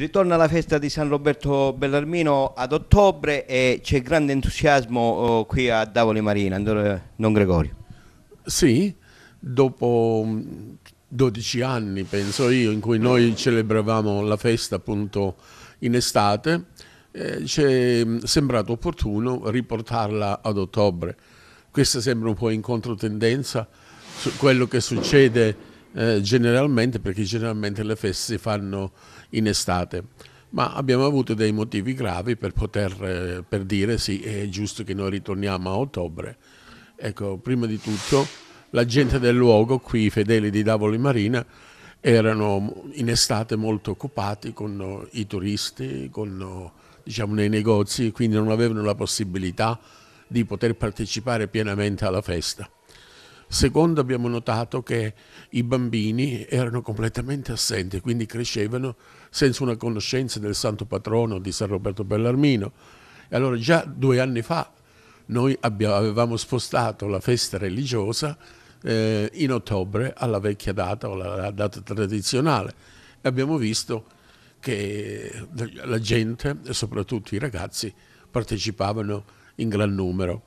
Ritorna la festa di San Roberto Bellarmino ad ottobre e c'è grande entusiasmo oh, qui a Davoli Marina, Don eh, Gregorio. Sì, dopo 12 mm, anni penso io in cui noi celebravamo la festa appunto in estate, eh, ci è mm, sembrato opportuno riportarla ad ottobre. Questa sembra un po' in controtendenza su quello che succede eh, generalmente perché generalmente le feste si fanno in estate. Ma abbiamo avuto dei motivi gravi per poter eh, per dire sì, è giusto che noi ritorniamo a ottobre. Ecco, prima di tutto la gente del luogo, qui i fedeli di Davoli Marina, erano in estate molto occupati con eh, i turisti, con, diciamo, nei negozi, quindi non avevano la possibilità di poter partecipare pienamente alla festa. Secondo abbiamo notato che i bambini erano completamente assenti, quindi crescevano senza una conoscenza del santo patrono di San Roberto Bellarmino. E allora già due anni fa noi avevamo spostato la festa religiosa eh, in ottobre alla vecchia data o alla data tradizionale e abbiamo visto che la gente e soprattutto i ragazzi partecipavano in gran numero.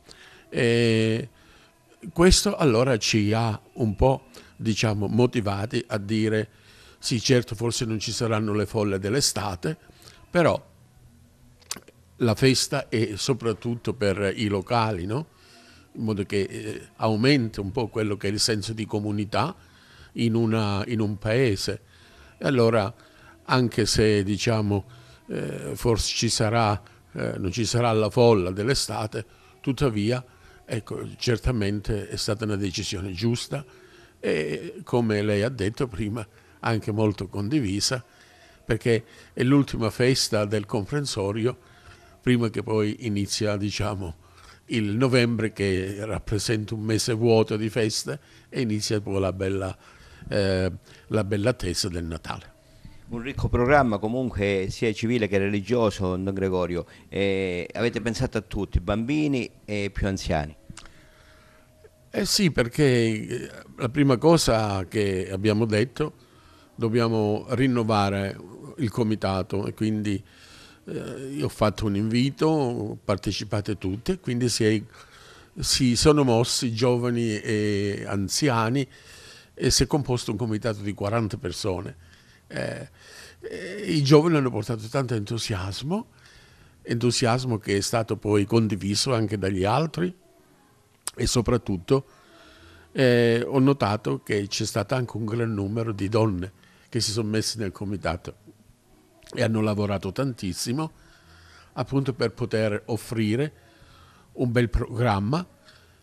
E questo allora ci ha un po' diciamo, motivati a dire sì certo forse non ci saranno le folle dell'estate, però la festa è soprattutto per i locali, no? in modo che eh, aumenti un po' quello che è il senso di comunità in, una, in un paese. E allora anche se diciamo, eh, forse ci sarà, eh, non ci sarà la folla dell'estate, tuttavia Ecco, certamente è stata una decisione giusta e come lei ha detto prima anche molto condivisa perché è l'ultima festa del comprensorio prima che poi inizia diciamo il novembre che rappresenta un mese vuoto di feste e inizia poi la bella, eh, la bella attesa del Natale. Un ricco programma comunque sia civile che religioso, Don Gregorio. Eh, avete pensato a tutti, bambini e più anziani. Eh sì, perché eh, la prima cosa che abbiamo detto, dobbiamo rinnovare il comitato e quindi eh, io ho fatto un invito, partecipate tutte, quindi si, è, si sono mossi giovani e anziani e si è composto un comitato di 40 persone. Eh, I giovani hanno portato tanto entusiasmo, entusiasmo che è stato poi condiviso anche dagli altri e soprattutto eh, ho notato che c'è stato anche un gran numero di donne che si sono messe nel comitato e hanno lavorato tantissimo appunto per poter offrire un bel programma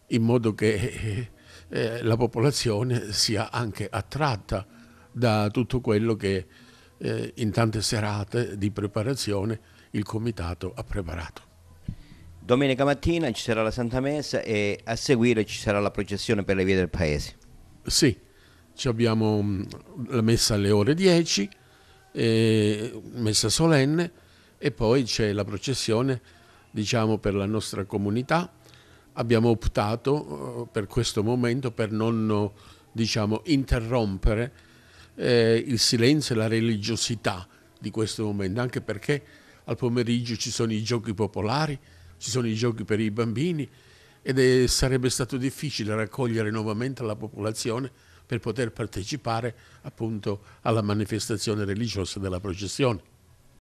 in modo che eh, eh, la popolazione sia anche attratta da tutto quello che eh, in tante serate di preparazione il comitato ha preparato. Domenica mattina ci sarà la Santa Messa e a seguire ci sarà la processione per le vie del paese. Sì, abbiamo mm, la messa alle ore 10, messa solenne e poi c'è la processione diciamo, per la nostra comunità. Abbiamo optato eh, per questo momento per non diciamo, interrompere eh, il silenzio e la religiosità di questo momento, anche perché al pomeriggio ci sono i giochi popolari, ci sono i giochi per i bambini ed è, sarebbe stato difficile raccogliere nuovamente la popolazione per poter partecipare appunto alla manifestazione religiosa della processione.